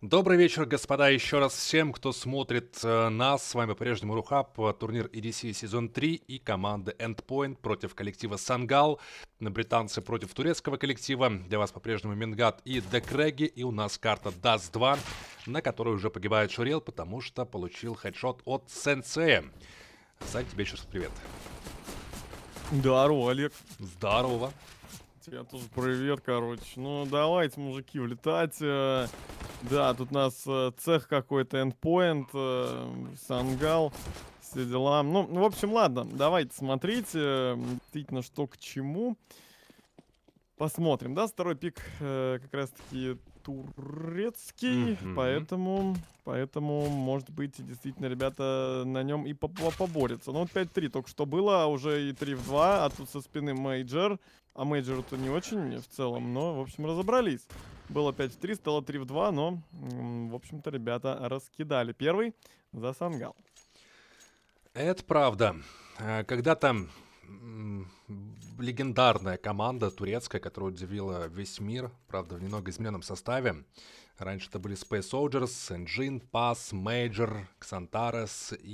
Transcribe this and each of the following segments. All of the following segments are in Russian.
Добрый вечер, господа, еще раз всем, кто смотрит э, нас. С вами по-прежнему Рухаб, э, турнир EDC сезон 3 и команда Endpoint против коллектива Сангал. Э, британцы против турецкого коллектива. Для вас по-прежнему Мингат и Декреги. И у нас карта das 2, на которой уже погибает Шурел, потому что получил хедшот от Сенсея. Сань, тебе еще раз привет. Здорово, Олег. Здорово. Тебе тоже привет, короче. Ну, давайте, мужики, влетать. Да, тут у нас э, цех какой-то, эндпоинт, э, сангал, все дела. Ну, ну, в общем, ладно, давайте смотреть, э, действительно, что к чему. Посмотрим, да, второй пик э, как раз-таки турецкий, mm-hmm. поэтому, поэтому, может быть, действительно, ребята на нем и по -по поборются. Ну, вот 5-3 только что было, а уже и 3 в 2, а тут со спины мейджор. А мейджору-то не очень в целом, но, в общем, разобрались. Было 5 в 3, стало 3 в 2, но, в общем-то, ребята раскидали. Первый за Сангал. Это правда. А, Когда-то легендарная команда турецкая, которая удивила весь мир, правда, в немного измененном составе. Раньше это были Space Soldiers, Engine, Pass, Major, Xantares и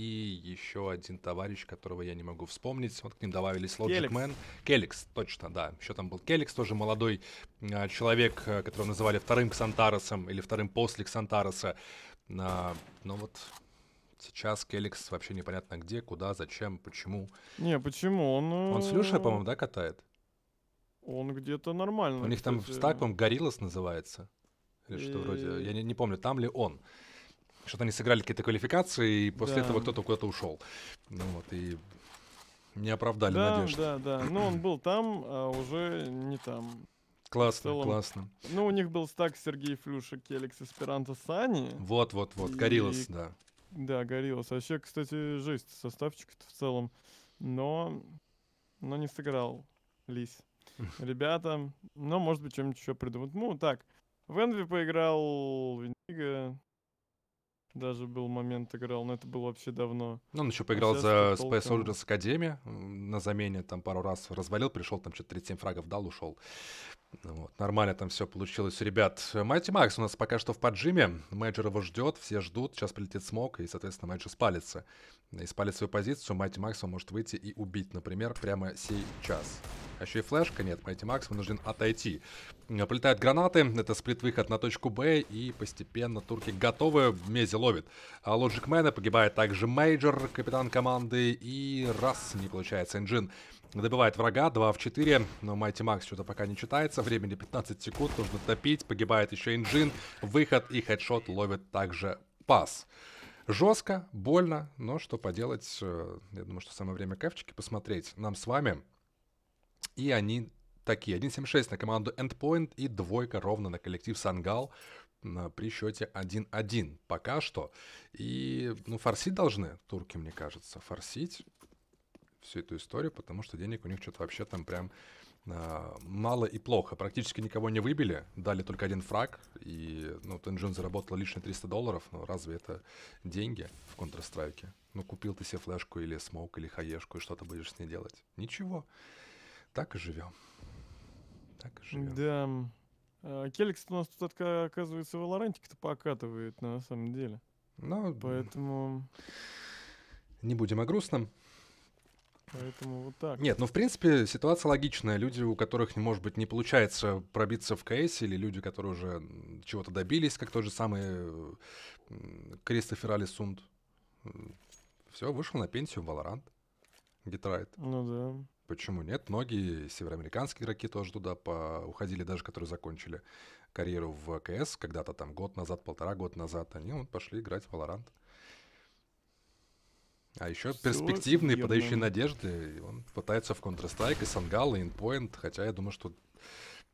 еще один товарищ, которого я не могу вспомнить. Вот к ним добавились Logic Kelix. Man. Келикс, точно, да. Еще там был Келикс, тоже молодой а, э, человек, которого называли вторым Ксантаросом или вторым после Ксантароса. Э, но вот Сейчас Келикс вообще непонятно где, куда, зачем, почему. Не, почему? Он... Э, он с Люшей, по-моему, да, катает? Он где-то нормально. У них кстати. там в стак, по-моему, Гориллас называется. Или что и... вроде. Я не, не помню, там ли он. Что-то они сыграли какие-то квалификации, и после да. этого кто-то куда-то ушел. Ну вот, и не оправдали да, надежды. Да, да, да. Ну он был там, а уже не там. Классно, целом, классно. Ну, у них был стак Сергей Флюша, Келикс, Эсперанто, Сани. Вот, вот, вот, и... Гориллас, да. Да, Гориллас. Вообще, кстати, жесть составчик-то в целом. Но, но не сыграл Лис. Ребята, Но может быть, чем-нибудь еще придумают. Ну, так, в Энви поиграл Винига. Даже был момент играл, но это было вообще давно. Ну, он еще а поиграл а за толком... Space Soldiers Academy на замене, там пару раз развалил, пришел, там что-то 37 фрагов дал, ушел. Ну вот, нормально там все получилось. Ребят, Майти Макс у нас пока что в поджиме. Мейджор его ждет, все ждут. Сейчас прилетит смог, и, соответственно, Мейджор спалится. И спалит свою позицию. Майти Макс может выйти и убить, например, прямо сейчас. А еще и флешка нет. Майти Макс вынужден отойти. Э, прилетают гранаты. Это сплит-выход на точку Б. И постепенно турки готовы. В мезе ловит. А Лоджик Мэна погибает также Мейджор, капитан команды. И раз, не получается, Энджин. Добивает врага, 2 в 4, но Майти Макс что-то пока не читается, времени 15 секунд, нужно топить, погибает еще Инжин, выход и хедшот ловит также пас. Жестко, больно, но что поделать, э, я думаю, что самое время кэфчики посмотреть нам с вами. И они такие, 1.76 на команду Endpoint и двойка ровно на коллектив Сангал при счете 1-1 пока что. И, ну, форсить должны турки, мне кажется, форсить всю эту историю, потому что денег у них что-то вообще там прям а, мало и плохо. Практически никого не выбили, дали только один фраг, и ну, Тенджун заработал лишние 300 долларов, но разве это деньги в Counter-Strike? Ну, купил ты себе флешку или смоук, или хаешку, и что ты будешь с ней делать? Ничего. Так и живем. Так и живем. Да. А, Келикс у нас тут, оказывается, Валорантик-то покатывает, на самом деле. Ну, Поэтому... Не будем о грустном. Поэтому вот так. Нет, ну в принципе ситуация логичная. Люди, у которых, может быть, не получается пробиться в КС, или люди, которые уже чего-то добились, как тот же самый Кристофер Алисунд. Все, вышел на пенсию в Valorant. Гитрайт. Ну да. Почему нет? Многие североамериканские игроки тоже туда по... уходили, даже которые закончили карьеру в КС когда-то там год назад, полтора года назад. Они вот пошли играть в Valorant. А еще Все перспективный, подающий надежды. Он пытается в Counter-Strike и Сангала, и Endpoint. Хотя я думаю, что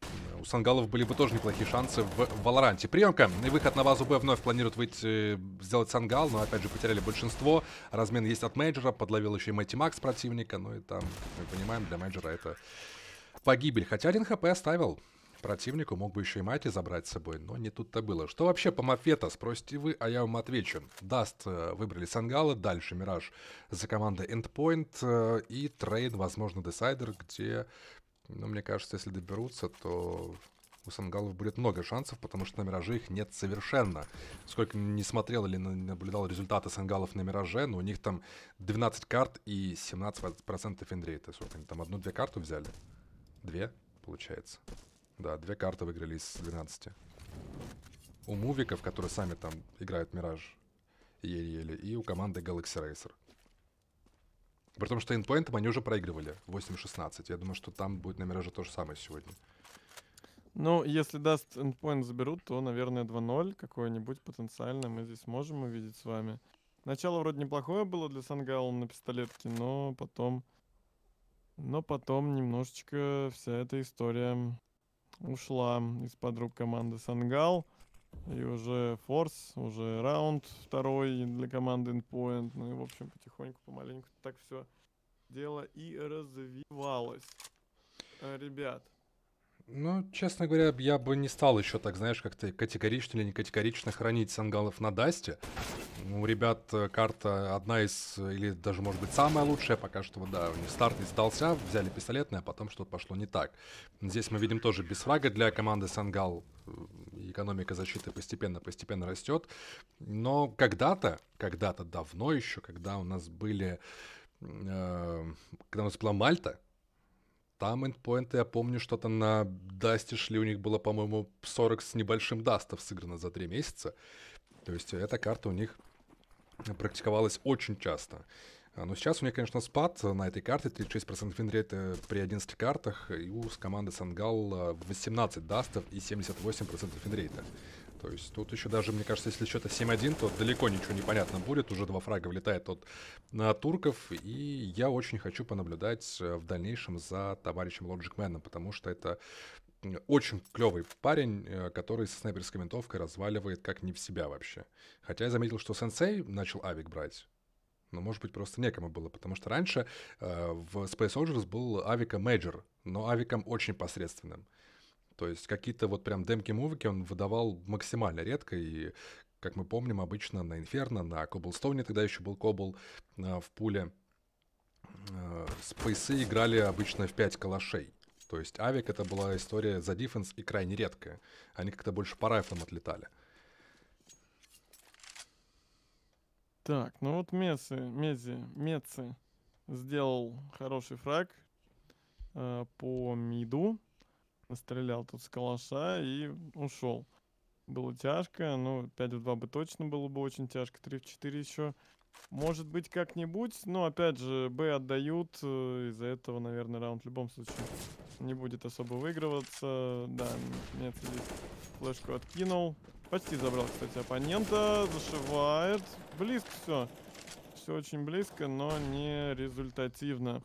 э, у Сангалов были бы тоже неплохие шансы в Валоранте. Приемка и выход на базу Б вновь планируют выйти, э, сделать Сангал, но опять же потеряли большинство. Размен есть от менеджера, подловил еще и Мэтти Макс противника, ну и там, как мы понимаем, для менеджера это погибель. Хотя один хп оставил, Противнику мог бы еще и мать забрать с собой, но не тут-то было. Что вообще по Мафета, спросите вы, а я вам отвечу. Даст э, выбрали Сангала, дальше Мираж за командой Endpoint э, и трейд, возможно, Десайдер, где, ну, мне кажется, если доберутся, то у Сангалов будет много шансов, потому что на Мираже их нет совершенно. Сколько не смотрел или наблюдал результаты Сангалов на Мираже, но у них там 12 карт и 17% финдрейта. Сколько они там, одну-две карту взяли? Две, получается. Да, две карты выиграли из 12. У мувиков, которые сами там играют Мираж еле-еле, и у команды Galaxy Racer. При том, что инпоинтом они уже проигрывали 8-16. Я думаю, что там будет на Мираже то же самое сегодня. Ну, если даст эндпоинт заберут, то, наверное, 2-0 какой-нибудь потенциально мы здесь можем увидеть с вами. Начало вроде неплохое было для Сангала на пистолетке, но потом... Но потом немножечко вся эта история ушла из-под рук команды Сангал. И уже форс, уже раунд второй для команды Endpoint. Ну и, в общем, потихоньку, помаленьку так все дело и развивалось. Э, ребят. Ну, честно говоря, я бы не стал еще так, знаешь, как-то категорично или не категорично хранить сангалов на Дасте. Ну, у ребят э, карта одна из, или даже, может быть, самая лучшая пока что, да, у них старт не сдался, взяли пистолетное, а потом что-то пошло не так. Здесь мы видим тоже без фрага для команды Сангал. Э, экономика защиты постепенно-постепенно растет. Но когда-то, когда-то давно еще, когда у нас были, э, когда у нас была Мальта, там эндпоинты, я помню, что-то на Дасте шли, у них было, по-моему, 40 с небольшим Дастов сыграно за 3 месяца. То есть эта карта у них практиковалась очень часто. А, но сейчас у меня, конечно, спад на этой карте, 36% винрейта при 11 картах, и у команды Сангал 18 а, дастов и 78% винрейта. То есть тут еще даже, мне кажется, если счета 7-1, то далеко ничего не понятно будет. Уже два фрага влетает от на турков. И я очень хочу понаблюдать э, в дальнейшем за товарищем Лоджикменом, потому что это очень клевый парень, э, который со снайперской винтовкой разваливает как не в себя вообще. Хотя я заметил, что сенсей начал авик брать. Но, может быть, просто некому было, потому что раньше э, в Space Soldiers был авика мейджор, но авиком очень посредственным. То есть какие-то вот прям демки-мувики он выдавал максимально редко, и, как мы помним, обычно на Инферно, на Коблстоуне, тогда еще был Кобл э, в пуле, э, спейсы играли обычно в 5 калашей. То есть авик это была история за дефенс и крайне редкая. Они как-то больше по райфлам отлетали. Так, ну вот Месси, Мези, Меци сделал хороший фраг э, по миду. Настрелял тут с калаша и ушел. Было тяжко, но ну, 5 в 2 бы точно было бы очень тяжко. 3 в 4 еще может быть, как-нибудь, но, опять же, Б отдают, э, из-за этого, наверное, раунд в любом случае не будет особо выигрываться. Да, нет, здесь флешку откинул. Почти забрал, кстати, оппонента, зашивает. Близко все. Все очень близко, но не результативно.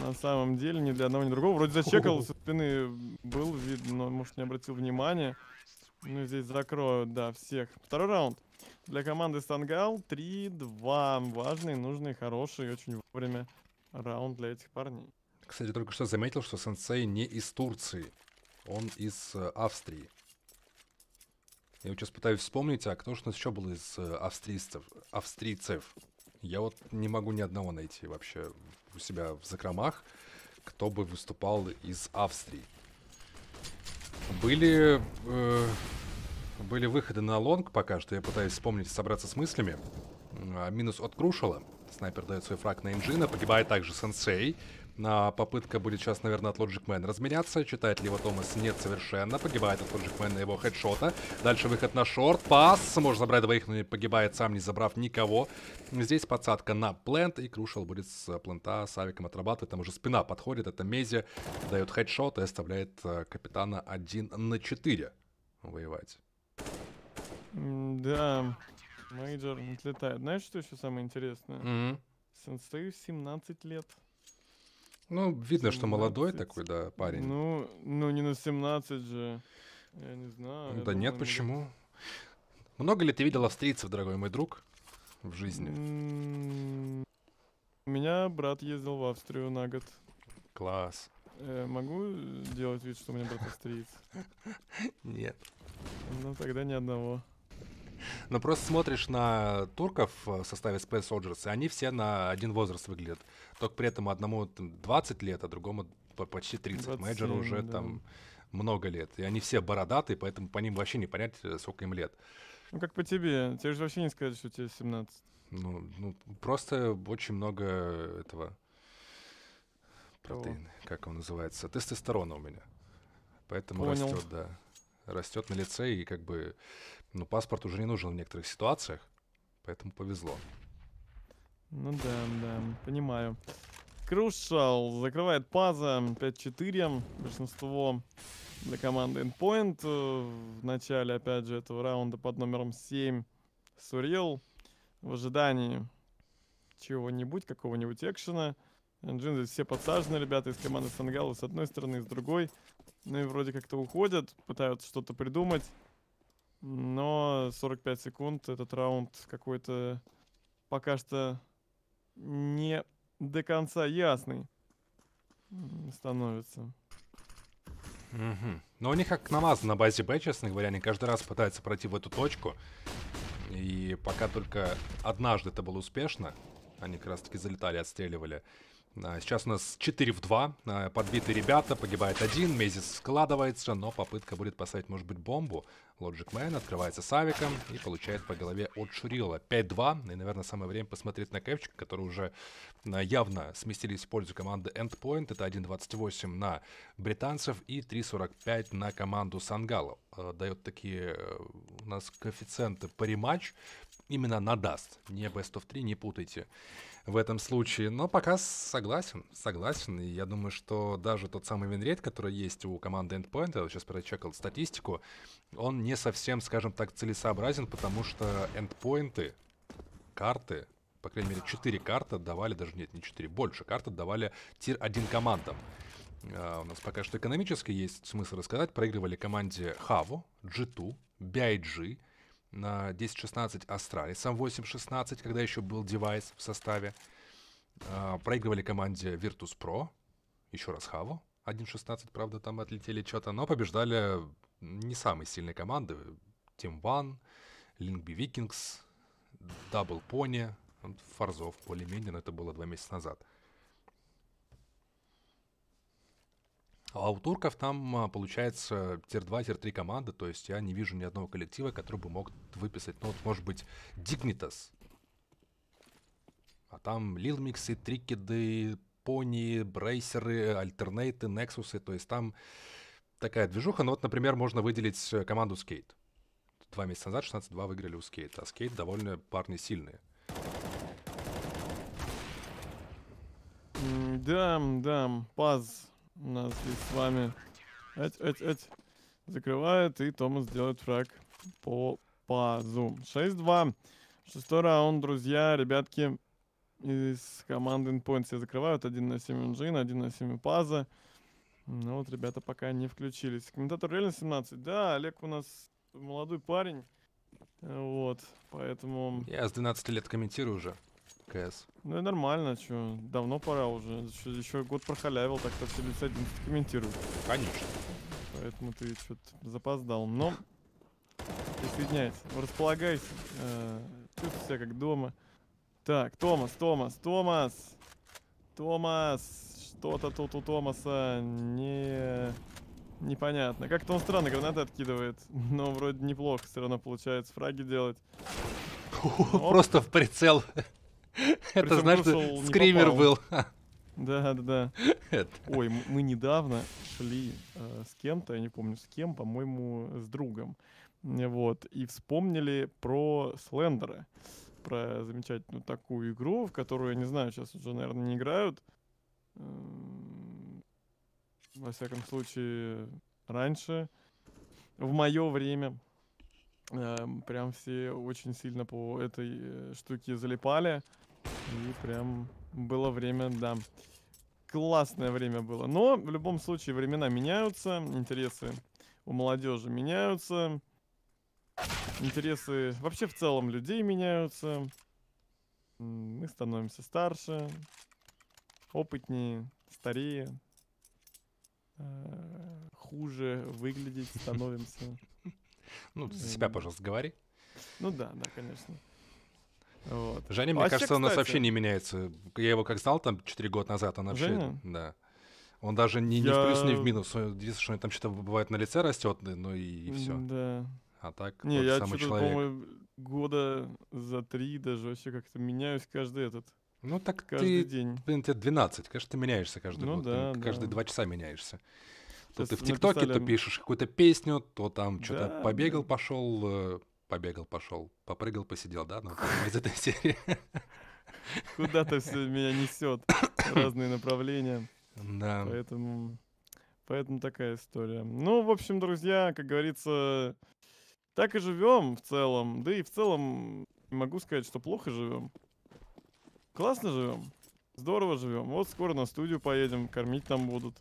На самом деле, ни для одного, ни другого. Вроде зачекал, со спины был видно, но, может, не обратил внимания. Ну, здесь закроют, да, всех. Второй раунд. Для команды Стангал 3-2. Важный, нужный, хороший, очень вовремя раунд для этих парней. Кстати, только что заметил, что сенсей не из Турции. Он из э, Австрии. Я сейчас пытаюсь вспомнить, а кто же у нас еще был из э, австрийцев? австрийцев? Я вот не могу ни одного найти вообще у себя в закромах, кто бы выступал из Австрии. Были... Э, были выходы на лонг пока что. Я пытаюсь вспомнить, собраться с мыслями. А, минус от Крушала. Снайпер дает свой фраг на Инжина. Погибает также Сенсей. А, попытка будет сейчас, наверное, от Лоджикмен разменяться. Читает ли его Томас? Нет, совершенно. Погибает от Лоджикмен на его хедшота. Дальше выход на шорт. Пас. Может забрать двоих, но не погибает сам, не забрав никого. Здесь подсадка на плент. И Крушал будет с плента э, с авиком отрабатывать. Там уже спина подходит. Это Мези. Дает хедшот и оставляет э, капитана 1 на 4 воевать. Да, мейджор не летает. Знаешь, что еще самое интересное? Mm-hmm. Сенсею 17 лет. Ну, видно, 17. что молодой такой, да, парень. Ну, ну не на 17 же. Я не знаю. Да думаю, нет, почему? Будет... Много ли ты видел австрийцев, дорогой мой друг, в жизни? Mm -hmm. У меня брат ездил в Австрию на год. Класс. Э, могу э, делать вид, что у меня брат австриец? Нет. Ну, тогда ни одного. Но просто смотришь на турков в составе Space Soldiers, и они все на один возраст выглядят. Только при этом одному там, 20 лет, а другому почти 30. 27, Мейджору уже да. там много лет. И они все бородатые, поэтому по ним вообще не понять, э, сколько им лет. Ну как по тебе? Тебе же вообще не сказать, что тебе 17. Ну, ну просто очень много этого протеин, как он называется, тестостерона у меня. Поэтому Понял. растет, да. Растет на лице, и как бы но паспорт уже не нужен в некоторых ситуациях, поэтому повезло. Ну да, да, понимаю. Крушал закрывает паза 5-4, большинство для команды Endpoint. В начале, опять же, этого раунда под номером 7 Сурил в ожидании чего-нибудь, какого-нибудь экшена. Джин здесь все подсажены, ребята, из команды Сангала с одной стороны, с другой. Ну и вроде как-то уходят, пытаются что-то придумать. Но 45 секунд этот раунд какой-то пока что не до конца ясный становится. Угу. Но у них как намазано на базе Б, честно говоря, они каждый раз пытаются пройти в эту точку. И пока только однажды это было успешно, они как раз таки залетали, отстреливали. А, сейчас у нас 4 в 2. А, Подбиты ребята, погибает один. Мезис складывается, но попытка будет поставить, может быть, бомбу. Лоджик Man открывается Савиком и получает по голове от Шурила. 5-2. И, наверное, самое время посмотреть на кэпчик, который уже а, явно сместились в пользу команды Endpoint. Это 1.28 на британцев и 3.45 на команду Сангала. Дает такие э, у нас коэффициенты по рематч именно на Даст. Не Best of 3, не путайте в этом случае. Но пока согласен, согласен. И я думаю, что даже тот самый винрейт, который есть у команды Endpoint, я сейчас прочекал статистику, он не совсем, скажем так, целесообразен, потому что эндпоинты, карты, по крайней мере, 4 карты давали, даже нет, не 4, больше карты давали тир-1 командам. А, у нас пока что экономически есть смысл рассказать. Проигрывали команде Хаву, G2, BIG, на 10-16 сам 8-16, когда еще был девайс в составе. А, проигрывали команде Virtus Pro, еще раз Хаву, 1-16, правда, там отлетели что-то, но побеждали не самые сильные команды. Team One, Лингби Vikings, Double Pony, Фарзов более-менее, но это было два месяца назад. А у турков там а, получается тир-2, тир-3 команда, то есть я не вижу ни одного коллектива, который бы мог выписать, ну вот может быть Дигнитас, А там Лилмиксы, Трикеды, Пони, Брейсеры, Альтернейты, Нексусы, то есть там такая движуха. Но ну, вот, например, можно выделить э, команду Скейт. Два месяца назад 16-2 выиграли у Skate, а Skate довольно парни сильные. Да, да, паз у нас здесь с вами. Эть, эть, эть. Закрывает, и Томас делает фраг по пазу. 6-2. Шестой раунд, друзья, ребятки из команды Endpoint все закрывают. Один на 7 Инжин, один на 7 Паза. Ну вот ребята пока не включились. Комментатор Реально 17. Да, Олег у нас молодой парень. Вот, поэтому... Я с 12 лет комментирую уже. КС. Ну и нормально, что, давно пора уже. Еще, еще год прохалявил, так-то все лица комментируют. Конечно. Поэтому ты что-то запоздал. Но присоединяйся, располагайся, э, чувствуй себя как дома. Так, Томас, Томас, Томас! Томас! Что-то тут у Томаса не... Непонятно. Как-то он странно гранаты откидывает, но вроде неплохо все равно получается фраги делать. Просто в прицел Это знаешь, скример был. Да, да, да. Ой, мы недавно шли э, с кем-то, я не помню с кем, по-моему, с другом. Вот, и вспомнили про Слендера, про замечательную такую игру, в которую, я не знаю, сейчас уже, наверное, не играют. Во всяком случае, раньше, в мое время, э, прям все очень сильно по этой э, штуке залипали. И прям было время, да. Классное время было. Но в любом случае времена меняются, интересы у молодежи меняются. Интересы вообще в целом людей меняются. Мы становимся старше, опытнее, старее. Э, хуже выглядеть становимся. Ну, за себя, пожалуйста, говори. Ну да, да, конечно. Вот. Женя, мне а кажется, кстати... у нас вообще не меняется. Я его как знал там 4 года назад, он вообще... Женя? Да. Он даже не, не я... в плюс, не в минус. Единственное, что там что-то бывает на лице растет, ну и, и все. Да. А так не, вот я самый человек. Думаю, года за три даже вообще как-то меняюсь каждый этот. Ну так каждый ты, день. Блин, тебе 12, конечно, ты меняешься каждый ну, год. Да, ты да. Каждые два часа меняешься. То ты в ТикТоке, написали... то пишешь какую-то песню, то там что-то да, побегал, да. пошел, э, побегал, пошел, попрыгал, посидел, да, ну, из этой серии. Куда-то все меня несет, разные направления. Да. Поэтому, поэтому такая история. Ну, в общем, друзья, как говорится, так и живем в целом. Да и в целом могу сказать, что плохо живем. Классно живем. Здорово живем. Вот скоро на студию поедем, кормить там будут.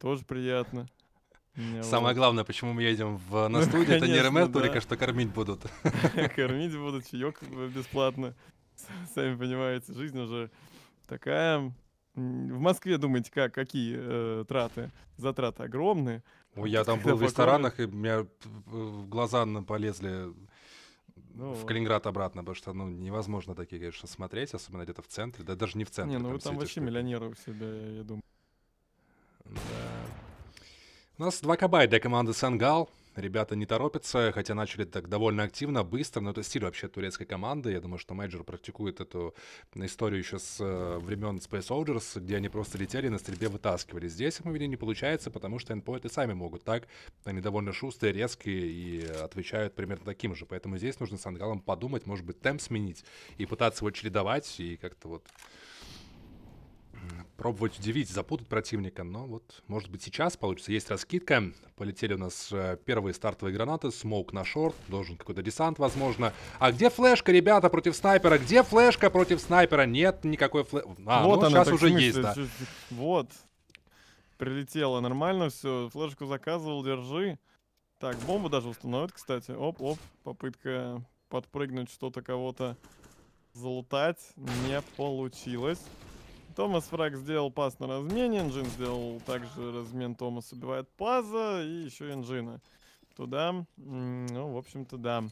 Тоже приятно. Самое главное, почему мы едем в, на ну, студию, это не ремер только, что кормить будут. Кормить будут, чаек бесплатно. Сами понимаете, жизнь уже такая. В Москве, думаете, как, какие э, траты? Затраты огромные. Ой, я там был в ресторанах, и у меня глаза полезли ну, в Калининград обратно, потому что ну невозможно такие, конечно, смотреть, особенно где-то в центре, да даже не в центре. Не, ну там вы там вообще миллионеры у себя, я думаю. Да. У нас 2 кабай для команды Сангал. Ребята не торопятся, хотя начали так довольно активно, быстро, но это стиль вообще турецкой команды. Я думаю, что менеджер практикует эту историю еще с э, времен Space Soldiers, где они просто летели и на стрельбе вытаскивали. Здесь, мы видим, не получается, потому что эндпоинты сами могут так. Они довольно шустрые, резкие и отвечают примерно таким же. Поэтому здесь нужно с ангалом подумать, может быть, темп сменить и пытаться его чередовать и как-то вот пробовать удивить, запутать противника, но вот, может быть, сейчас получится. Есть раскидка, полетели у нас э, первые стартовые гранаты, смоук на шорт, должен какой-то десант, возможно. А где флешка, ребята, против снайпера? Где флешка против снайпера? Нет никакой флешки. А, вот ну, она, сейчас уже смысле, есть, да. Вот, прилетело, нормально все, флешку заказывал, держи. Так, бомбу даже установят, кстати. Оп-оп, попытка подпрыгнуть что-то кого-то залутать не получилось. Томас Фраг сделал пас на размене, Энджин сделал также размен, Томас убивает паза и еще Энджина. Туда, ну, в общем-то, да.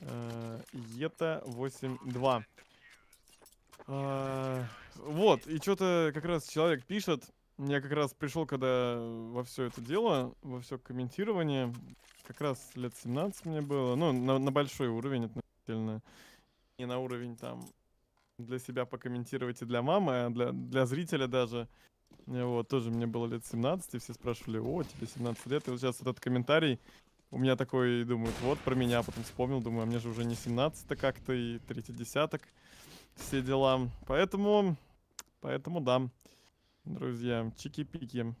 Э, Ета 8-2. Э, вот, и что-то как раз человек пишет. Я как раз пришел, когда во все это дело, во все комментирование. Как раз лет 17 мне было. Ну, на, на большой уровень относительно. Не на уровень там для себя покомментировать и для мамы, а для, для зрителя даже. Э, вот, тоже мне было лет 17, и все спрашивали, о, тебе 17 лет, и вот сейчас этот комментарий, у меня такой, думают, вот про меня, потом вспомнил, думаю, а мне же уже не 17 как-то, и третий десяток, все дела. Поэтому, поэтому да, друзья, чики-пики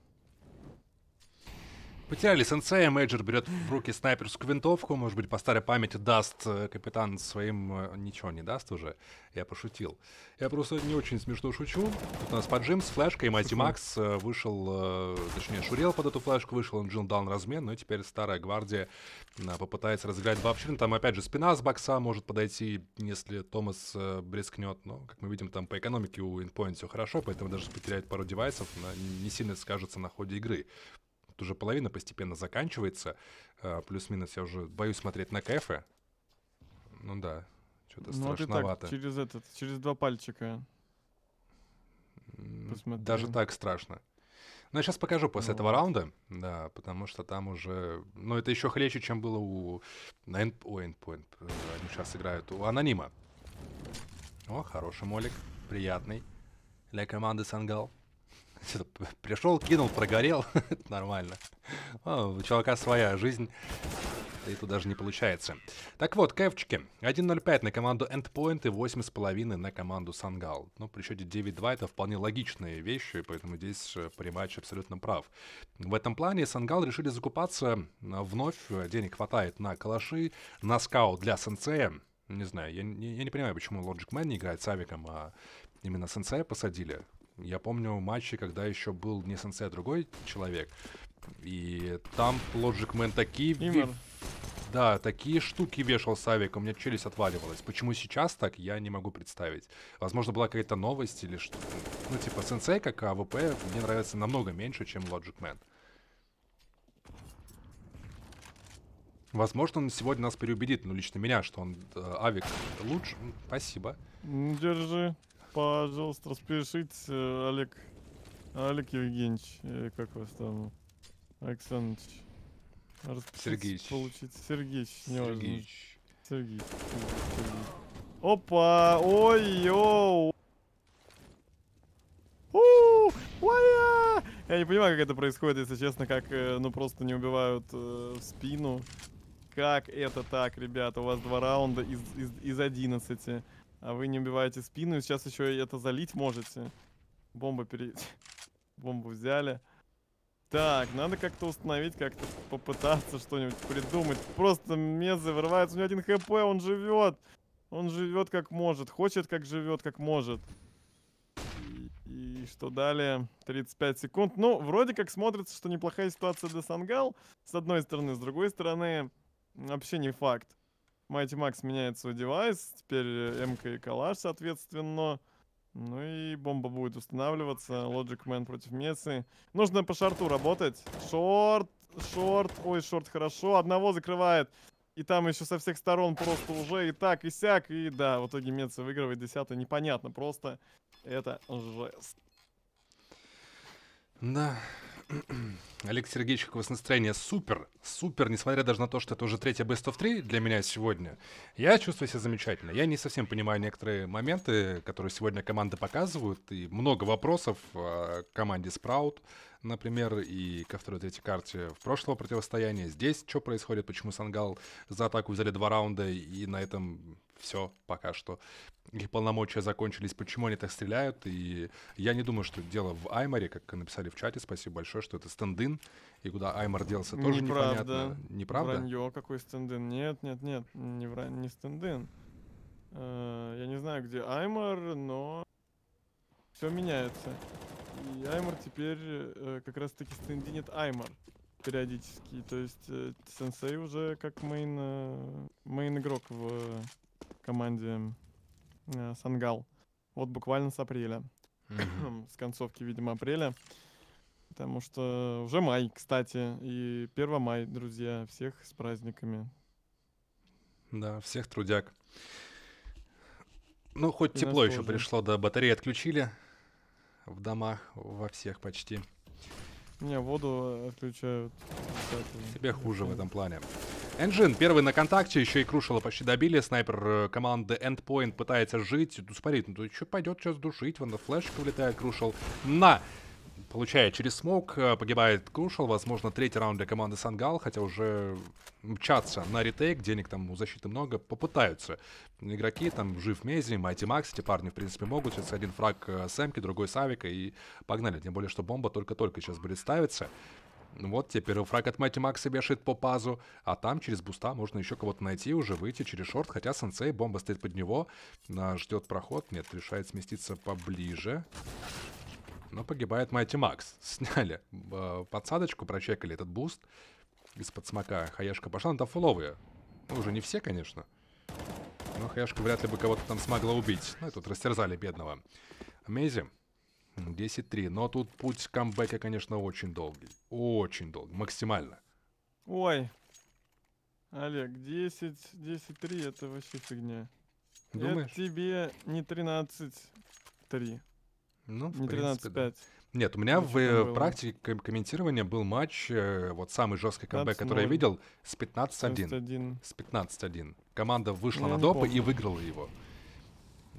потеряли сенсея, Мейджор берет в руки снайперскую винтовку, может быть, по старой памяти даст э, капитан своим... Э, ничего не даст уже, я пошутил. Я просто не очень смешно шучу. Тут у нас поджим с флешкой, Майти Макс э, вышел, точнее, Шурел под эту флешку вышел, он джин дал на размен, но ну теперь старая гвардия попытается разыграть бабщин. Там, опять же, спина с бокса может подойти, если Томас брескнет, но, как мы видим, там по экономике у Endpoint все хорошо, поэтому даже потеряет пару девайсов, не сильно скажется на ходе игры. Тут уже половина постепенно заканчивается. Э, плюс-минус я уже боюсь смотреть на кэфы Ну да, что-то ну, страшновато. Ты так, через этот, через два пальчика. Посмотри. Даже так страшно. ну я сейчас покажу после ну. этого раунда, да, потому что там уже... Ну, это еще хлеще, чем было у... На end... О, Endpoint. Они сейчас играют у Анонима. О, хороший молик, приятный. Для команды Сангал пришел, кинул, прогорел. Нормально. А, у чувака своя жизнь. И тут даже не получается. Так вот, кэфчики. 1.05 на команду Endpoint и 8.5 на команду Сангал. Ну, при счете 92 это вполне логичные вещи, поэтому здесь э, приматч абсолютно прав. В этом плане Сангал решили закупаться а, вновь. Денег хватает на калаши, на скаут для сенсея. Не знаю, я, я, я не понимаю, почему Logic Man не играет с авиком, а именно сенсея посадили. Я помню матчи, когда еще был не сенсей, а другой человек. И там Logic Man такие... Да, такие штуки вешал Савик, у меня челюсть отваливалась. Почему сейчас так, я не могу представить. Возможно, была какая-то новость или что -то. Ну, типа, сенсей, как АВП, мне нравится намного меньше, чем Logic Man. Возможно, он сегодня нас переубедит, ну, лично меня, что он э, Авик лучше. Спасибо. Держи пожалуйста, распишите, э, Олег, Олег Евгеньевич, э, как вас там, Александрович. Сергеевич. Получить. Сергеевич, не важно. Сергеевич. Сергеевич. Опа, ой-ё. Я не понимаю, как это происходит, если честно, как, э, ну, просто не убивают э, в спину. Как это так, ребята? У вас два раунда из, из, из 11. А вы не убиваете спину, и сейчас еще и это залить можете. Бомба пере... Бомбу взяли. Так, надо как-то установить, как-то попытаться что-нибудь придумать. Просто мезы вырываются. У него один хп, он живет. Он живет как может. Хочет, как живет, как может. И, и что далее? 35 секунд. Ну, вроде как смотрится, что неплохая ситуация для Сангал. С одной стороны. С другой стороны, вообще не факт. Mighty Max меняет свой девайс, теперь э, МК и Калаш, соответственно. Ну и бомба будет устанавливаться. Logic Man против Мессы. Нужно по шорту работать. Шорт, шорт. Ой, шорт хорошо. Одного закрывает. И там еще со всех сторон просто уже и так, и сяк. И да, в итоге Меца выигрывает 10 Непонятно просто. Это жест. Да, Олег Сергеевич, как у вас настроение супер, супер, несмотря даже на то, что это уже третья Best of 3 для меня сегодня. Я чувствую себя замечательно. Я не совсем понимаю некоторые моменты, которые сегодня команды показывают, и много вопросов о а, команде Sprout, например, и ко второй третьей карте в прошлого противостояния. Здесь что происходит, почему Сангал за атаку взяли два раунда, и на этом все пока что. Их полномочия закончились, почему они так стреляют, и я не думаю, что дело в Айморе, как написали в чате, спасибо большое, что это стендин, и куда Аймор делся, тоже Неправда. непонятно. Неправда. Вранье, какой стендин. Нет, нет, нет, не, вран... не стендин. Э, я не знаю, где Аймор, но все меняется. И Аймор теперь э, как раз таки стендинит Аймор периодически. То есть э, Сенсей уже как мейн, э, мейн игрок в э, команде э, Сангал. Вот буквально с апреля. с концовки, видимо, апреля. Потому что уже май, кстати. И 1 май, друзья. Всех с праздниками. Да, всех трудяк. Ну, хоть и тепло еще пришло, да, батареи отключили, в домах во всех почти. Не, воду отключают. Тебе хуже в этом плане. Энджин первый на контакте, еще и крушила почти добили. Снайпер э, команды Endpoint пытается жить. Ну, смотри, ну тут еще пойдет сейчас душить. Вон на флешка влетает крушил. На! получает через смог, э, погибает Крушал, возможно, третий раунд для команды Сангал, хотя уже мчатся на ретейк, денег там у защиты много, попытаются. Игроки там жив Мези, Майти Макс, эти парни, в принципе, могут. Сейчас один фраг э, Сэмки, другой Савика, и погнали. Тем более, что бомба только-только сейчас будет ставиться. Вот теперь первый фраг от Майти Макса вешает по пазу, а там через буста можно еще кого-то найти, уже выйти через шорт, хотя сенсей, бомба стоит под него, э, ждет проход, нет, решает сместиться поближе но погибает Майти Макс. Сняли э, подсадочку, прочекали этот буст из-под смока. Хаяшка пошла, но ну, там фуловые. Ну, уже не все, конечно. Но Хаяшка вряд ли бы кого-то там смогла убить. Ну, и тут растерзали бедного. Мейзи. 10-3. Но тут путь камбэка, конечно, очень долгий. Очень долгий. Максимально. Ой. Олег, 10-10-3 это вообще фигня. Думаешь? Это тебе не 13-3. Ну, не ну, 13-5. Да. Нет, у меня Ничего в э, практике комментирования был матч, э, вот самый жесткий камбэк, который я видел, с 15-1. С 15-1. Команда вышла ну, я на допы помню. и выиграла его,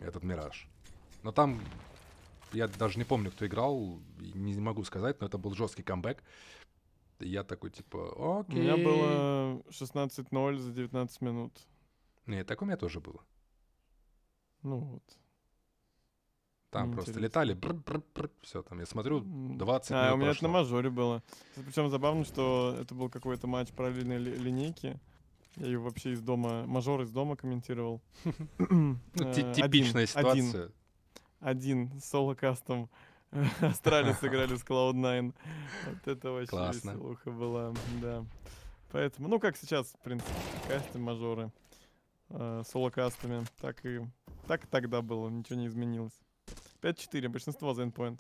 этот «Мираж». Но там, я даже не помню, кто играл, не могу сказать, но это был жесткий камбэк. Я такой, типа, окей. У меня было 16-0 за 19 минут. Нет, так у меня тоже было. Ну вот. Там Интересно. просто летали, бр -бр -бр, все, там, я смотрю, 20 А, у меня прошло. это на мажоре было. Причем забавно, что это был какой-то матч параллельной линейки. Я ее вообще из дома, мажор из дома комментировал. Ну, э, типичная ситуация. Один, с соло-кастом. Астрали сыграли с Cloud9. Вот это вообще Классно. веселуха была, да. Поэтому, ну, как сейчас, в принципе, касты мажоры э, соло-кастами, так и, так и тогда было, ничего не изменилось. 5-4 большинство за endpoint.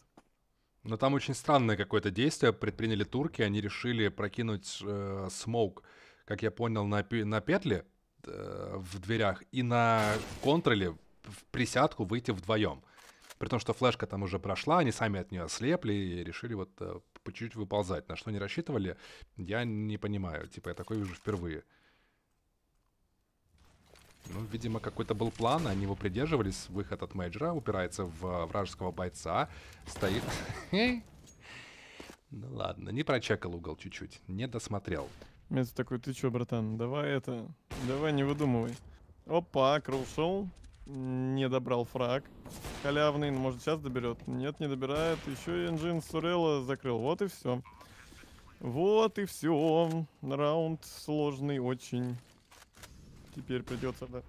Но там очень странное какое-то действие предприняли турки. Они решили прокинуть э, смоук, как я понял, на, на петли э, в дверях и на контроле в присядку выйти вдвоем. При том, что флешка там уже прошла, они сами от нее слепли и решили вот э, по чуть-чуть выползать. На что не рассчитывали, я не понимаю. Типа, я такое вижу впервые. Ну, видимо, какой-то был план, они его придерживались. Выход от Мейджера, упирается в э, вражеского бойца, стоит... Ну ладно, не прочекал угол чуть-чуть, не досмотрел. Мец такой, ты чё, братан, давай это, давай не выдумывай. Опа, крушил, не добрал фраг. Халявный, ну, может сейчас доберет? Нет, не добирает. Еще и инжин Сурелла закрыл. Вот и все. Вот и все. Раунд сложный очень. Теперь придется, да,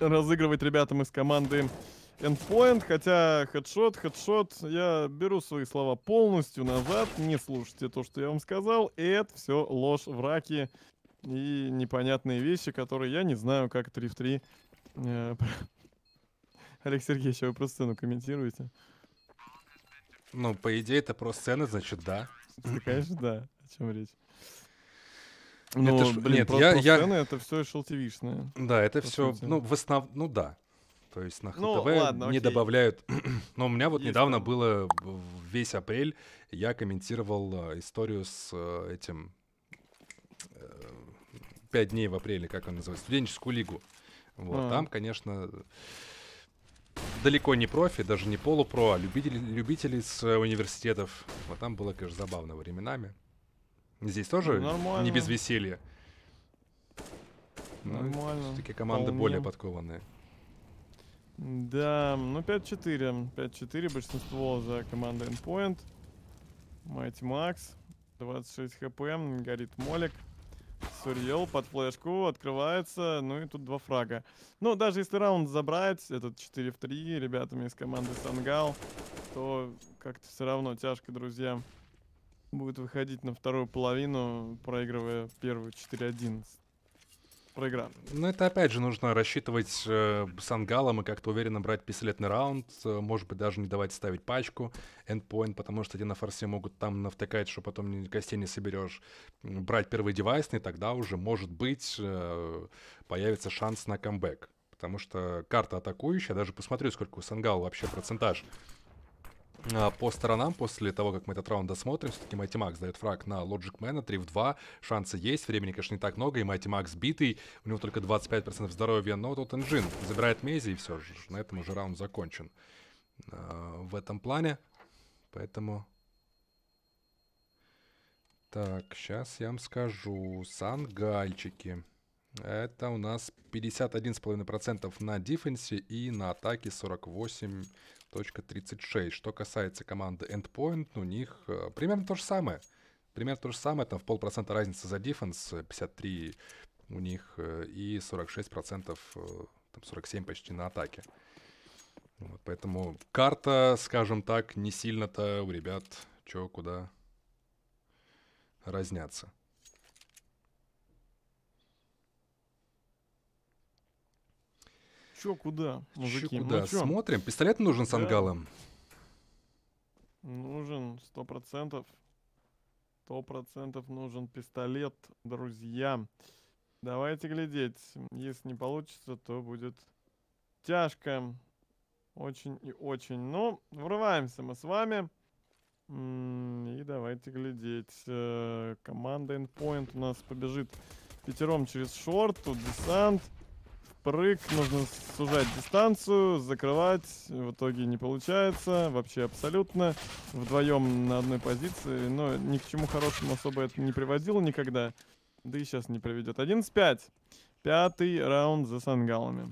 разыгрывать ребятам из команды Endpoint, хотя хедшот, хедшот, я беру свои слова полностью назад, не слушайте то, что я вам сказал, это все ложь, враки и непонятные вещи, которые я не знаю, как 3 в 3. Олег Сергеевич, а вы просто сцену комментируете? Ну, по идее, это про сцены, значит, Да, конечно, да. О чем речь? Ну, это ж, блин, нет, про, я, про я... Сцены, это все шелтевишное. Да, это все, ну, в основном, ну да. То есть на ХТВ ну, ладно, не добавляют. Но у меня вот есть недавно там. было весь апрель, я комментировал э, историю с э, этим э, пять дней в апреле, как он называется, студенческую лигу. Вот, а. Там, конечно, далеко не профи, даже не полупро, а любители, любители с университетов. Вот там было, конечно, забавно временами. Здесь тоже ну, Нормально. не без веселья. Но ну, Нормально. Все-таки команды Вполне. более подкованные. Да, ну 5-4. 5-4 большинство за команду Endpoint. Майти Макс. 26 хп. Горит Молик. Сурьел под флешку открывается, ну и тут два фрага. Ну, даже если раунд забрать, этот 4 в 3 ребятами из команды Сангал, то как-то все равно тяжко, друзья будет выходить на вторую половину, проигрывая первую 4-11. Проигра. Ну, это опять же нужно рассчитывать э, с ангалом и как-то уверенно брать пистолетный раунд, э, может быть, даже не давать ставить пачку, endpoint, потому что где на форсе могут там навтыкать, что потом гостей не соберешь, брать первый девайсный, тогда уже, может быть, э, появится шанс на камбэк. Потому что карта атакующая, даже посмотрю, сколько у Сангала вообще процентаж а, по сторонам после того, как мы этот раунд досмотрим. Все-таки Майти Макс дает фраг на Logic Man 3 в 2. Шансы есть, времени, конечно, не так много. И Майти Макс битый, у него только 25% здоровья, но тут Энджин забирает Мейзи, и все на этом уже раунд закончен. А, в этом плане, поэтому... Так, сейчас я вам скажу. Сангальчики. Это у нас 51,5% на дефенсе и на атаке 48, 1.36. Что касается команды Endpoint, ну, у них э, примерно то же самое. Примерно то же самое, там в полпроцента разница за дефенс, 53 у них э, и 46%, э, там 47 почти на атаке. Вот, поэтому карта, скажем так, не сильно-то у ребят чё, куда разняться Чё, куда, мужики? Чё, ну куда? Ну, чё? Смотрим. Пистолет нужен с ангалом? Нужен, сто процентов. Сто процентов нужен пистолет, друзья. Давайте глядеть. Если не получится, то будет тяжко. Очень и очень. Ну, врываемся мы с вами. И давайте глядеть. Э, команда Endpoint у нас побежит пятером через шорт. Тут десант прыг, нужно сужать дистанцию, закрывать. В итоге не получается, вообще абсолютно. Вдвоем на одной позиции, но ни к чему хорошему особо это не приводило никогда. Да и сейчас не приведет. 11-5. Пятый раунд за сангалами.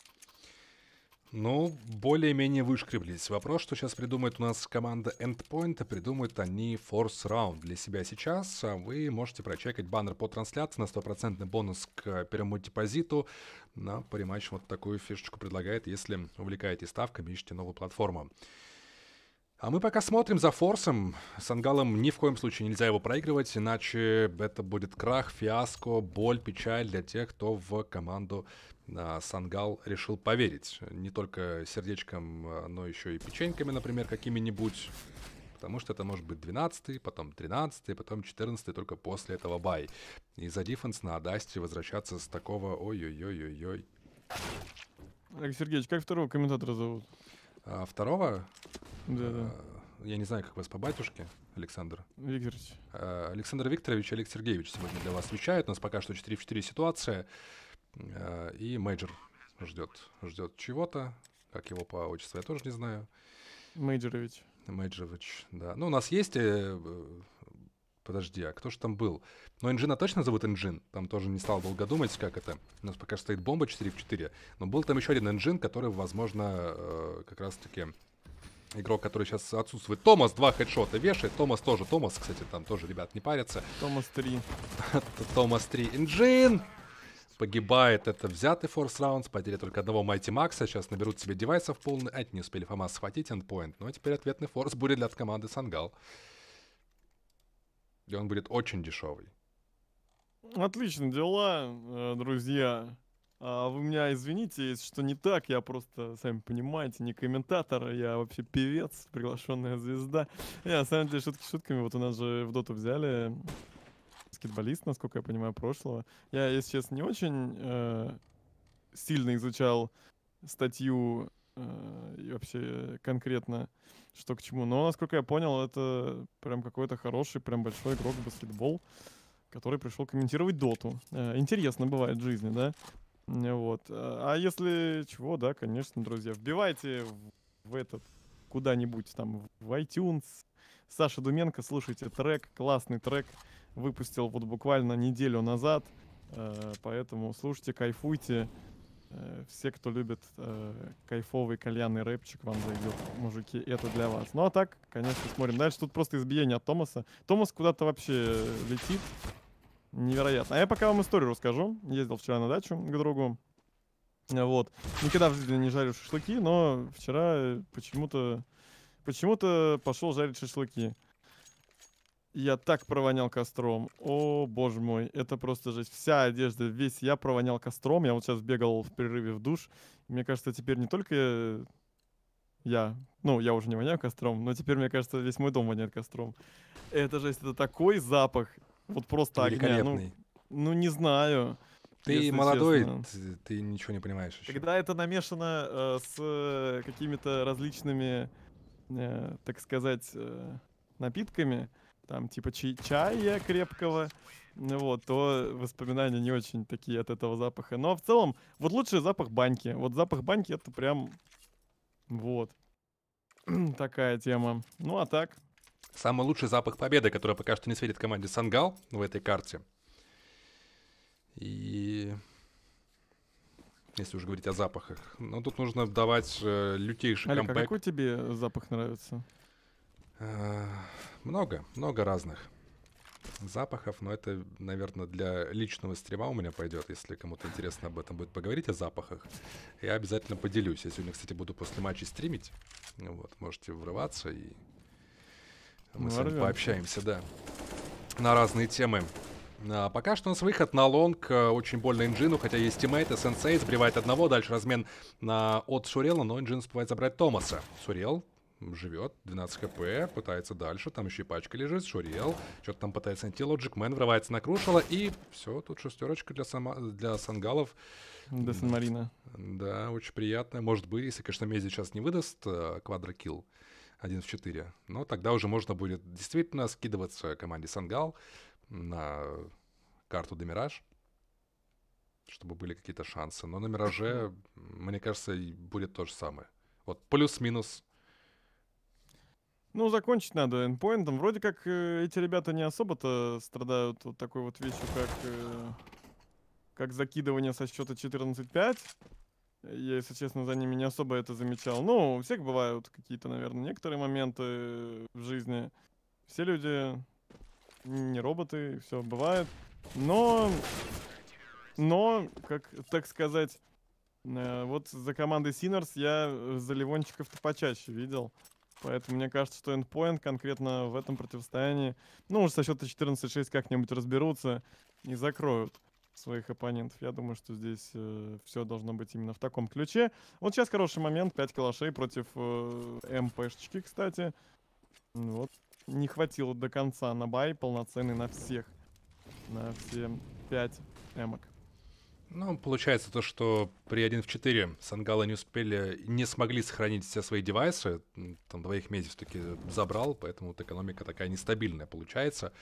Ну, более-менее вышкреблись. Вопрос, что сейчас придумает у нас команда Endpoint, а придумают они Force Round для себя сейчас. А вы можете прочекать баннер по трансляции на стопроцентный бонус к первому депозиту. На париматч вот такую фишечку предлагает, если увлекаетесь ставками, ищете новую платформу. А мы пока смотрим за форсом. С ангалом ни в коем случае нельзя его проигрывать, иначе это будет крах, фиаско, боль, печаль для тех, кто в команду а, Сангал решил поверить. Не только сердечком, но еще и печеньками, например, какими-нибудь. Потому что это может быть 12 потом 13 потом 14 только после этого бай. И за дефенс на Адасте возвращаться с такого ой-ой-ой-ой-ой. Олег Сергеевич, как второго комментатора зовут? А второго... Да, да. Я не знаю, как вас по батюшке, Александр. Викторович. А, Александр Викторович и Олег Сергеевич сегодня для вас отвечают. У нас пока что 4 в 4 ситуация. А, и мейджор ждет, ждет чего-то. Как его по отчеству, я тоже не знаю. Мейджорович. Мейджорович, да. Ну, у нас есть э, Подожди, а кто же там был? Но ну, Энджина точно зовут Энджин? Там тоже не стал долго думать, как это. У нас пока стоит бомба 4 в 4. Но был там еще один Энджин, который, возможно, э, как раз-таки игрок, который сейчас отсутствует. Томас два хедшота вешает. Томас тоже. Томас, кстати, там тоже, ребят, не парятся. Томас 3. Томас 3. Энджин! Погибает это взятый форс раунд, потеря только одного Майти Макса. Сейчас наберут себе девайсов полный. А эти не успели Фомас схватить эндпоинт. Ну а теперь ответный форс будет для команды Сангал. И он будет очень дешевый. Отлично, дела, э, друзья. А вы меня извините, если что не так, я просто, сами понимаете, не комментатор, я вообще певец, приглашенная звезда. Я на самом деле, шутки шутками, вот у нас же в доту взяли баскетболист, насколько я понимаю, прошлого. Я, если честно, не очень э, сильно изучал статью Э, и вообще конкретно что к чему. Но, насколько я понял, это прям какой-то хороший, прям большой игрок в баскетбол, который пришел комментировать доту. Э, интересно бывает в жизни, да? Вот. А, а если чего, да, конечно, друзья, вбивайте в этот куда-нибудь там в iTunes. Саша Думенко, слушайте трек, классный трек, выпустил вот буквально неделю назад, э, поэтому слушайте, кайфуйте. Э, все, кто любит э, кайфовый кальянный рэпчик, вам зайдет, мужики, это для вас. Ну а так, конечно, смотрим. Дальше тут просто избиение от Томаса. Томас куда-то вообще э, летит. Невероятно. А я пока вам историю расскажу. Ездил вчера на дачу к другу. Вот. Никогда в жизни не жарю шашлыки, но вчера э, почему-то почему-то пошел жарить шашлыки. Я так провонял костром. О, боже мой, это просто жесть. Вся одежда, весь я провонял костром. Я вот сейчас бегал в перерыве в душ. Мне кажется, теперь не только э, я, ну, я уже не воняю костром, но теперь, мне кажется, весь мой дом воняет костром. Это жесть, это такой запах. Вот просто огня. Ну, ну, не знаю. Ты молодой, ты, ты ничего не понимаешь еще. Когда это намешано э, с э, какими-то различными, э, так сказать, э, напитками, там типа чай, чая крепкого, ну вот, то воспоминания не очень такие от этого запаха. Но в целом, вот лучший запах баньки. Вот запах баньки это прям вот такая тема. Ну а так. Самый лучший запах победы, который пока что не светит команде Сангал в этой карте. И если уж говорить о запахах. ну тут нужно давать э, лютейший Аля, а камбэк. А какой тебе запах нравится? Э, много, много разных запахов, но это, наверное, для личного стрима у меня пойдет, если кому-то интересно об этом будет поговорить, о запахах. Я обязательно поделюсь. Я сегодня, кстати, буду после матча стримить. Ну вот, можете врываться и мы ну, с вами рвем. пообщаемся, да, на разные темы. А пока что у нас выход на лонг. Э, очень больно Инжину, хотя есть тиммейты. Сенсей сбривает одного. Дальше размен на... от Шурела, но Инжин успевает забрать Томаса. Сурел живет, 12 хп, пытается дальше, там еще и пачка лежит, шурел, что-то там пытается найти, Лоджикмен врывается на крушало, и все, тут шестерочка для, сама, для сангалов. Для Сан-Марина. Да, очень приятно, может быть, если, конечно, Мези сейчас не выдаст э, квадрокилл, 1 в 4, но тогда уже можно будет действительно скидываться команде Сангал на карту Демираж, чтобы были какие-то шансы, но на Мираже, мне кажется, будет то же самое. Вот плюс-минус ну, закончить надо эндпоинтом. Вроде как э, эти ребята не особо-то страдают вот такой вот вещью, как, э, как закидывание со счета 14-5. Я, если честно, за ними не особо это замечал. Ну, у всех бывают какие-то, наверное, некоторые моменты в жизни. Все люди не роботы, все бывает. Но, но, как так сказать, э, вот за командой Синерс я э, заливончиков-то почаще видел. Поэтому мне кажется, что Endpoint конкретно в этом противостоянии, ну, уже со счета 14-6 как-нибудь разберутся и закроют своих оппонентов. Я думаю, что здесь э, все должно быть именно в таком ключе. Вот сейчас хороший момент. 5 калашей против э, МПшечки, кстати. Вот. Не хватило до конца на бай полноценный на всех. На все 5 эмок. Ну, получается то, что при 1 в 4 Сангала не успели, не смогли сохранить все свои девайсы. Там двоих Мези все-таки забрал, поэтому вот экономика такая нестабильная получается.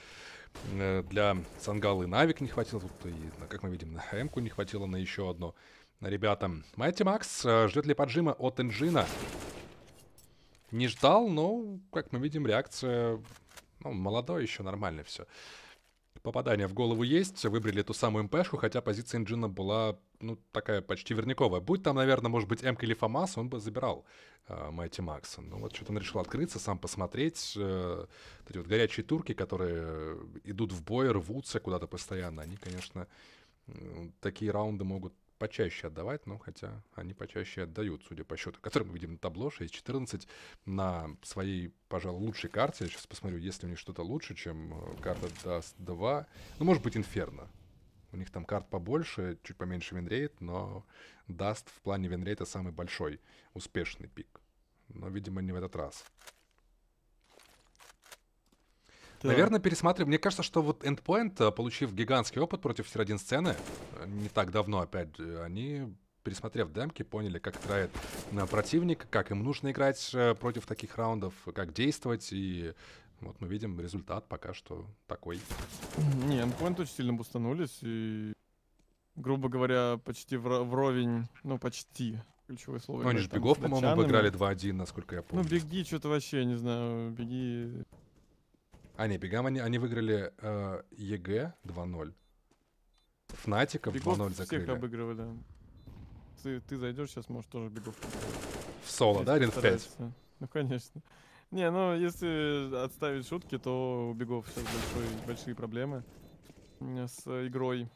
Э, для Сангала и Навик не хватило, тут и, как мы видим, на м не хватило на еще одно. ребята. Майти Макс э, ждет ли поджима от Энджина? Не ждал, но, как мы видим, реакция ну, молодой еще, нормально все попадание в голову есть, выбрали ту самую МПшку, хотя позиция Инджина была, ну, такая почти верняковая. Будь там, наверное, может быть, МК или ФАМАС, он бы забирал э, а, Майти Макса. Ну, вот что-то он решил открыться, сам посмотреть. Э, эти вот горячие турки, которые идут в бой, рвутся куда-то постоянно, они, конечно, такие раунды могут почаще отдавать, но хотя они почаще отдают, судя по счету, который мы видим на табло 6-14 на своей, пожалуй, лучшей карте. Я сейчас посмотрю, если у них что-то лучше, чем э, карта Даст 2. Ну, может быть, Инферно. У них там карт побольше, чуть поменьше винрейт, но Даст в плане винрейта самый большой, успешный пик. Но, видимо, не в этот раз. Да. Наверное, пересматриваю. Мне кажется, что вот Endpoint, э, получив гигантский опыт против Сиродин сцены, э, не так давно, опять э, они пересмотрев демки, поняли, как играет противник, как им нужно играть против таких раундов, как действовать, и вот мы видим результат пока что такой. Не, Endpoint очень сильно бустанулись, и, грубо говоря, почти вровень, ну, почти, ключевое слово. Ну, они же бегов, по-моему, играли 2-1, насколько я помню. Ну, беги, что-то вообще, не знаю, беги а, не, бегам они, они выиграли э, ЕГЭ 2-0. Фнатиков 2-0 закрыли. всех обыгрывали. Ты, ты зайдешь сейчас, может, тоже бегов. В соло, да, 1 в 5? Ну, конечно. Не, ну, если отставить шутки, то у бегов сейчас большой, большие проблемы с игрой.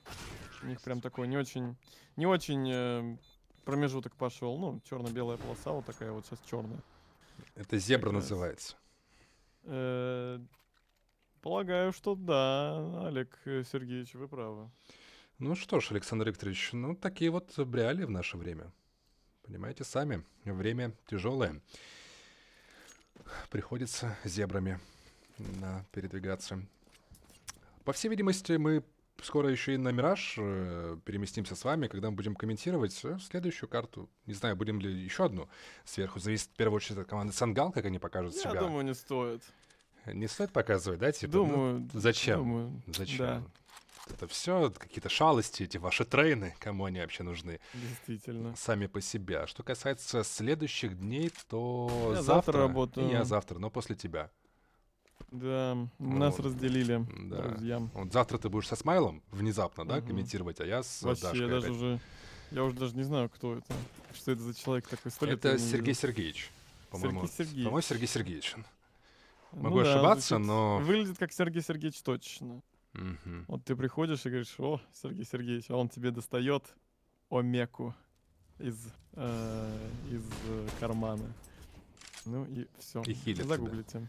У них прям такой не очень, не очень э, промежуток пошел. Ну, черно-белая полоса вот такая вот сейчас черная. Это зебра называется. Э, Полагаю, что да, Олег э, Сергеевич, вы правы. Ну что ж, Александр Викторович, ну такие вот бряли в наше время. Понимаете сами, время тяжелое. Приходится зебрами на передвигаться. По всей видимости, мы скоро еще и на Мираж э, переместимся с вами, когда мы будем комментировать э, следующую карту. Не знаю, будем ли еще одну сверху. Зависит в первую очередь от команды Сангал, как они покажут Я себя. Я думаю, не стоит не стоит показывать, да, типа? Ну, думаю. Ну, зачем? Думаю, зачем? Да. Это все какие-то шалости, эти ваши трейны, кому они вообще нужны? Действительно. Сами по себе. А что касается следующих дней, то я завтра, завтра работаю. я завтра, но после тебя. Да, нас разделили, да. друзья. Вот завтра ты будешь со Смайлом внезапно, да, угу. комментировать, а я с Вообще, Дашкой. Я даже уже, я уже даже не знаю, кто это, что это за человек такой. это Сергей Сергеевич, по-моему. Сергей Сергеевич. По-моему, Сергей Сергеевич. Могу ну, ошибаться, да, но... Выглядит как Сергей Сергеевич точно. Угу. Вот ты приходишь и говоришь, о, Сергей Сергеевич, а он тебе достает омеку из, э, из э, кармана. Ну и все. И хилит Загуглите. Да.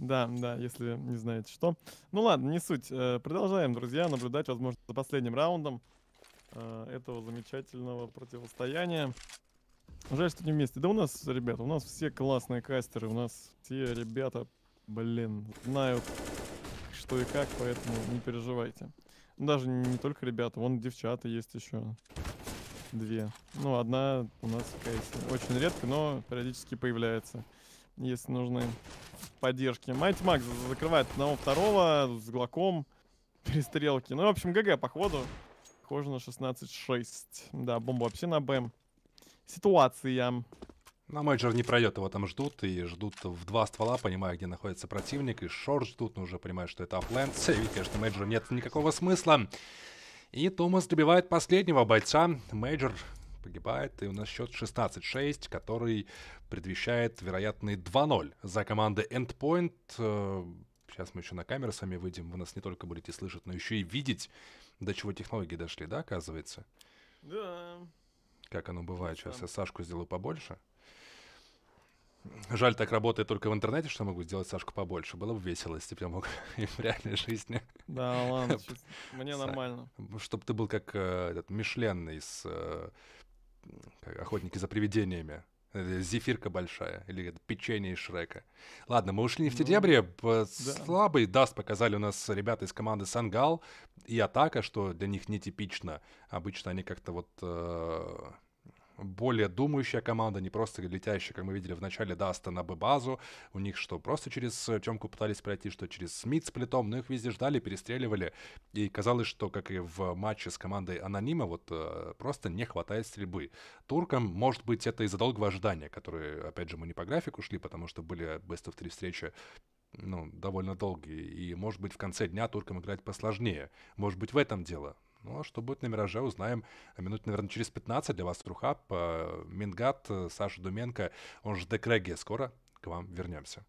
Да, да, если не знаете что. Ну ладно, не суть. Э, продолжаем, друзья, наблюдать, возможно, за последним раундом э, этого замечательного противостояния. Жаль, что не вместе. Да у нас, ребята, у нас все классные кастеры, у нас все ребята блин, знаю, что и как, поэтому не переживайте. Даже не, только ребята, вон девчата есть еще. Две. Ну, одна у нас, конечно, очень редко, но периодически появляется. Если нужны поддержки. Майти Макс закрывает одного второго с глоком. Перестрелки. Ну, в общем, ГГ, походу. Похоже на 16-6. Да, бомба вообще на БМ. Ситуация. На мейджор не пройдет, его там ждут, и ждут в два ствола, понимая, где находится противник, и шорт ждут, но уже понимают, что это апленд. Сейвить, конечно, мейджор нет никакого смысла. И Томас добивает последнего бойца. Мейджор погибает, и у нас счет 16-6, который предвещает вероятный 2-0 за командой Endpoint. Э, сейчас мы еще на камеру с вами выйдем, вы нас не только будете слышать, но еще и видеть, до чего технологии дошли, да, оказывается? Да. Как оно бывает, сейчас я Сашку сделаю побольше. Жаль, так работает только в интернете, что могу сделать Сашку побольше. Было бы весело, если бы я мог и в реальной жизни. Да, ладно, мне нормально. Чтобы ты был как э, этот Мишлен из э, «Охотники за привидениями». Э, зефирка большая или печенье из Шрека. Ладно, мы ушли не в ну, те дебри. Слабый даст показали у нас ребята из команды Сангал и Атака, что для них нетипично. Обычно они как-то вот более думающая команда, не просто летящая, как мы видели в начале Даста на Б-базу. У них что, просто через Темку пытались пройти, что через Смит с плитом, но их везде ждали, перестреливали. И казалось, что, как и в матче с командой Анонима, вот э, просто не хватает стрельбы. Туркам, может быть, это из-за долгого ожидания, которые, опять же, мы не по графику шли, потому что были Best of 3 встречи ну, довольно долгие. И, может быть, в конце дня туркам играть посложнее. Может быть, в этом дело. Ну, а что будет на «Мираже», узнаем минут, наверное, через 15 для вас трухап Мингат, э, Саша Думенко, он же Декреги. Скоро к вам вернемся.